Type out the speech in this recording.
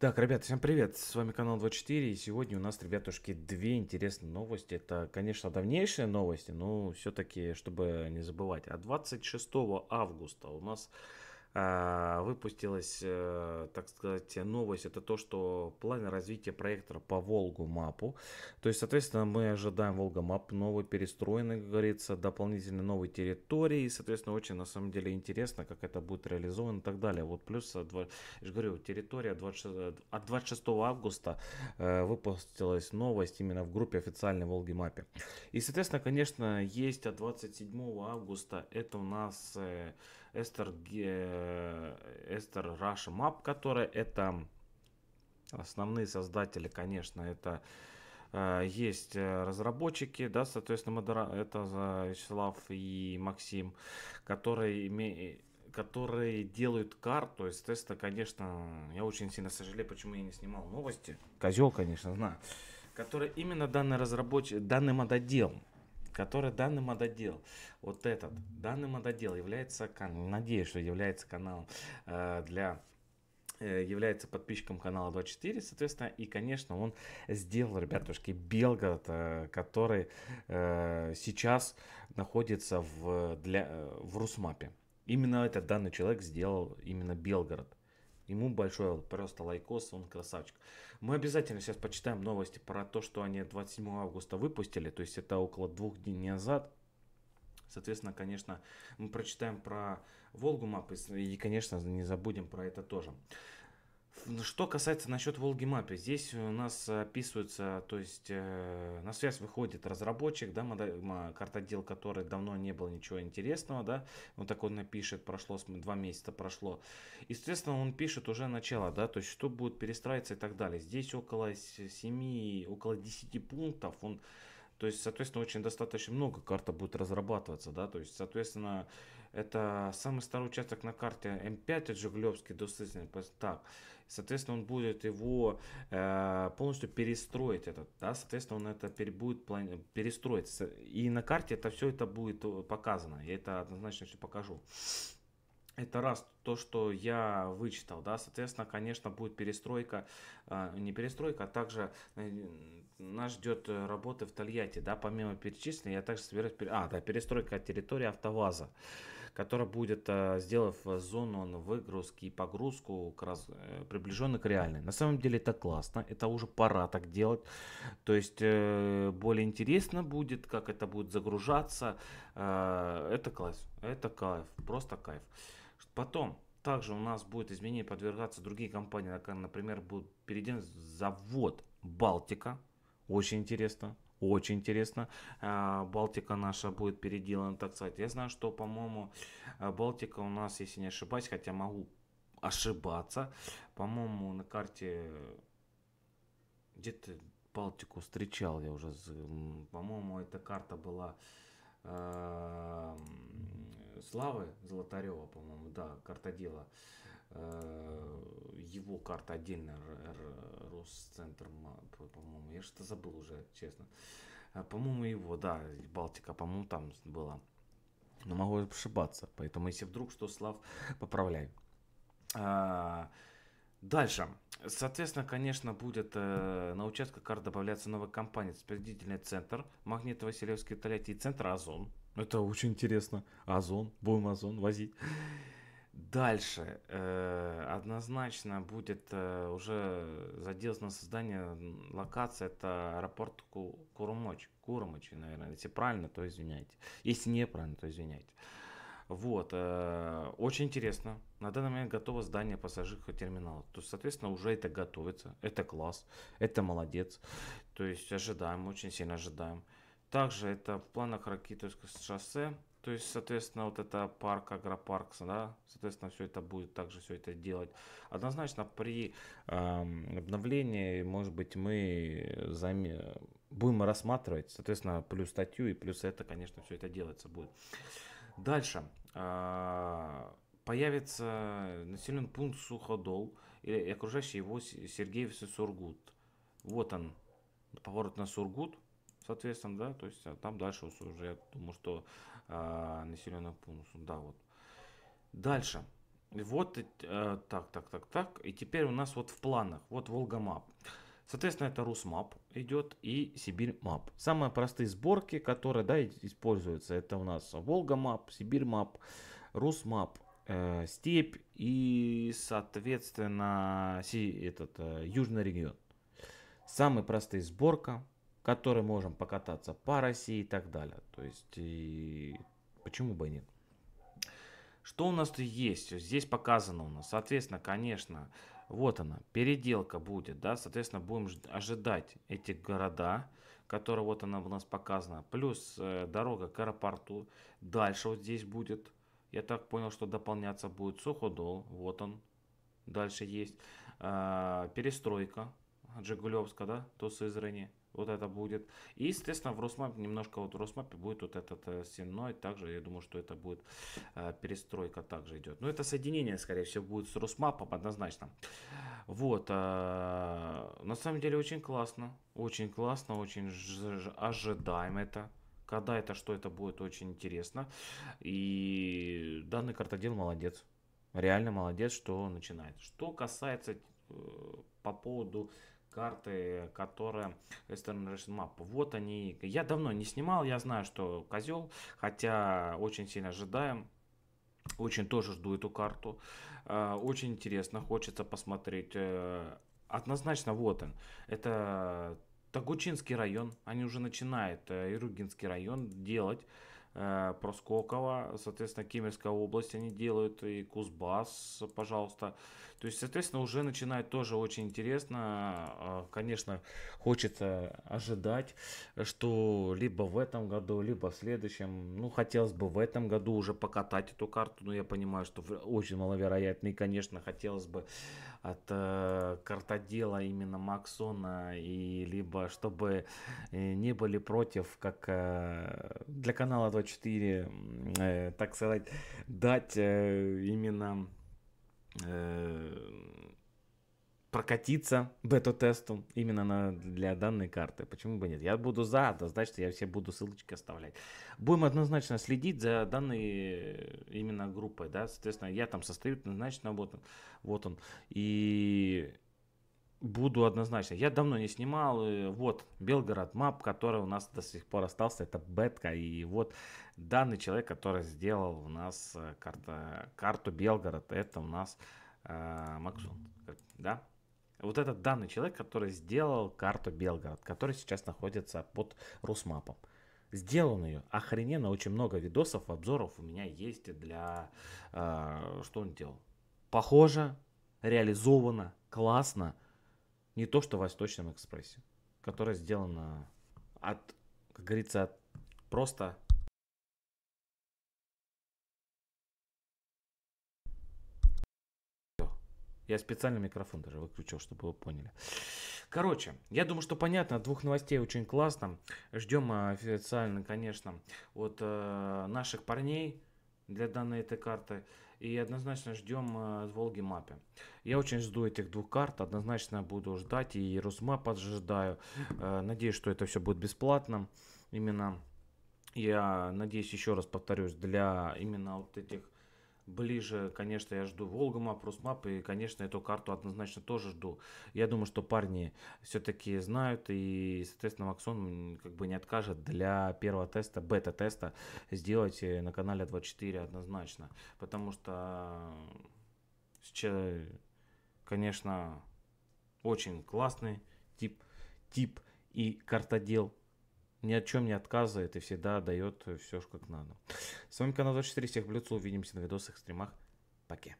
Так, ребят, всем привет, с вами канал 24, и сегодня у нас, ребятушки, две интересные новости. Это, конечно, давнейшие новости, но все-таки, чтобы не забывать. А 26 августа у нас а, выпустилась, э, так сказать, новость. Это то, что планы развития проектора по Волгу Мапу. То есть, соответственно, мы ожидаем Волга Мап новый, перестроенный, как говорится, дополнительно новой территории. И, соответственно, очень на самом деле интересно, как это будет реализовано и так далее. Вот плюс, э, я же говорю, территория 26, э, от 26 августа выпустилась новость именно в группе официальной Волги Мапе. И, соответственно, конечно, есть от 27 августа это у нас Эстер, э, Эстер Russia Мап, которая это основные создатели, конечно, это э, есть э, разработчики, да, соответственно, модера... это Вячеслав и Максим, которые име... которые делают карту. теста, конечно, я очень сильно сожалею, почему я не снимал новости. Козел, конечно, знаю. который именно данный разработчик, данный мододел который данный мододел, вот этот, данный мододел является, надеюсь, что является каналом э, для э, является подписчиком канала 24, соответственно, и, конечно, он сделал, ребятушки, Белгород, э, который сейчас находится в, для, в Русмапе. Именно этот данный человек сделал именно Белгород. Ему большой просто лайкос, он красавчик. Мы обязательно сейчас почитаем новости про то, что они 27 августа выпустили, то есть это около двух дней назад. Соответственно, конечно, мы прочитаем про Волгу Мап и, конечно, не забудем про это тоже. Ну, что касается насчет Волги Мапе, здесь у нас описывается, то есть э, на связь выходит разработчик, да, модель, картодел, который давно не было ничего интересного, да, вот так он напишет, прошло, два месяца прошло. Естественно, он пишет уже начало, да, то есть что будет перестраиваться и так далее. Здесь около 7, около 10 пунктов он то есть, соответственно, очень достаточно много карта будет разрабатываться, да, то есть, соответственно, это самый старый участок на карте М5 от Жиглевский до Сызни. Так, соответственно, он будет его э, полностью перестроить этот, да, соответственно, он это пере, будет плани- перестроить. И на карте это все это будет э, показано. Я это однозначно все покажу. Это раз то, что я вычитал, да, соответственно, конечно, будет перестройка, э, не перестройка, а также э, нас ждет э, работы в Тольятти, да, помимо перечисленных, я также собираюсь, пере... а, да, перестройка территории АвтоВАЗа который будет, э, сделав э, зону выгрузки и погрузку как раз э, приближенно к реальной. На самом деле это классно, это уже пора так делать. То есть более интересно будет, как это будет загружаться. Это класс, это кайф, просто кайф. Потом, также у нас будет изменение подвергаться другие компании, например, будет перейден завод Балтика, очень интересно. Очень интересно. А, Балтика наша будет переделана, так сказать. Я знаю, что, по-моему, а, Балтика у нас, если не ошибаюсь, хотя могу ошибаться, по-моему, на карте где-то Балтику встречал я уже. По-моему, эта карта была а, Славы Золотарева, по-моему, да, карта дела. Э, его карта отдельно, Росцентр, по-моему, я что-то забыл уже, честно. Э, по-моему, его, да, Балтика, по-моему, там была. Но могу ошибаться, поэтому если вдруг что, Слав, поправляй. Э, дальше. Соответственно, конечно, будет э, на участках карт добавляться новая компания, распределительный центр, магнит Василевский Толяти и центр Озон. Это очень интересно. Озон, будем Озон возить. Дальше э, однозначно будет э, уже заделано создание локации, это аэропорт Ку Курумыч, Курумыч, наверное, если правильно, то извиняйте, если неправильно, то извиняйте. Вот, э, очень интересно, на данный момент готово здание пассажирского терминала, то есть, соответственно, уже это готовится, это класс, это молодец, то есть ожидаем, очень сильно ожидаем. Также это в планах Ракитовского шоссе, то есть, соответственно, вот это парк, агропарк, да, соответственно, все это будет также все это делать. Однозначно при э, обновлении, может быть, мы заме... будем рассматривать, соответственно, плюс статью и плюс это, конечно, все это делается будет. Дальше. Э, появится населенный пункт Суходол и окружающий его Сергеев Сургут. Вот он, поворот на Сургут – соответственно, да, то есть а там дальше уже, я думаю, что а, населенный пункт, да, вот. Дальше. Вот, э, так, так, так, так. И теперь у нас вот в планах, вот Волгамап. Соответственно, это Русмап идет и Сибирьмап. Самые простые сборки, которые, да, используются, это у нас Волгамап, Сибирьмап, Русмап, э, Степь и, соответственно, си, этот, э, Южный регион. Самая простая сборка, которой можем покататься по России и так далее. То есть, и почему бы и нет? Что у нас есть? Здесь показано у нас, соответственно, конечно, вот она, переделка будет, да, соответственно, будем ожидать эти города, которые вот она у нас показана, плюс э, дорога к аэропорту, дальше вот здесь будет, я так понял, что дополняться будет Суходол, вот он, дальше есть, э, перестройка Джигулевска, да, до Сызрани, вот это будет. И, естественно, в Росмапе немножко вот в Росмапе будет вот этот э, стенной. Также я думаю, что это будет э, перестройка также идет. Но это соединение, скорее всего, будет с Росмапом однозначно. Вот. Э, на самом деле очень классно. Очень классно, очень ожидаем это. Когда это, что это будет, очень интересно. И данный картодел молодец. Реально молодец, что начинает. Что касается э, по поводу карты, которые, Western Russian Map. Вот они. Я давно не снимал, я знаю, что козел, хотя очень сильно ожидаем. Очень тоже жду эту карту. Э, очень интересно, хочется посмотреть. Э, однозначно вот он. Это Тагучинский район. Они уже начинают э, Иругинский район делать. Э, Проскокова, соответственно, Кемерская область они делают, и Кузбасс, пожалуйста. То есть, соответственно, уже начинает тоже очень интересно. А, конечно, хочется ожидать, что либо в этом году, либо в следующем, ну, хотелось бы в этом году уже покатать эту карту, но я понимаю, что очень маловероятно, и, конечно, хотелось бы от э, картодела именно Максона, и либо чтобы э, не были против, как для канала 2.4, э, так сказать, дать э, именно э, прокатиться бета-тесту именно на, для данной карты. Почему бы нет? Я буду за, значит, я все буду ссылочки оставлять. Будем однозначно следить за данной э, именно группой, да, соответственно, я там состою, назначен, вот он, вот он. И Буду однозначно. Я давно не снимал. Вот Белгород Мап, который у нас до сих пор остался, это бетка. И вот данный человек, который сделал у нас э, карта, карту Белгород, это у нас э, Максон. Да? Вот этот данный человек, который сделал карту Белгород, который сейчас находится под Русмапом. Сделан ее охрененно, очень много видосов, обзоров у меня есть для... Э, что он делал? Похоже, реализовано, классно. Не то, что в Восточном экспрессе, которая сделана от, как говорится, от просто Я специально микрофон даже выключил, чтобы вы поняли. Короче, я думаю, что понятно, двух новостей очень классно. Ждем э, официально, конечно, от э, наших парней для данной этой карты. И однозначно ждем с э, Волги мапе. Я очень жду этих двух карт. Однозначно буду ждать. И Русмап ожидаю. Э, надеюсь, что это все будет бесплатно. Именно я надеюсь, еще раз повторюсь, для именно вот этих ближе, конечно, я жду Волгамап, Руснап, и, конечно, эту карту однозначно тоже жду. Я думаю, что парни все-таки знают, и, соответственно, Максон как бы не откажет для первого теста, бета-теста сделать э, на канале 24 однозначно, потому что сейчас, э, конечно, очень классный тип, тип и картодел ни о чем не отказывает и всегда дает э, все, как надо. С вами канал 24, всех блюдцу, увидимся на видосах, стримах. Пока.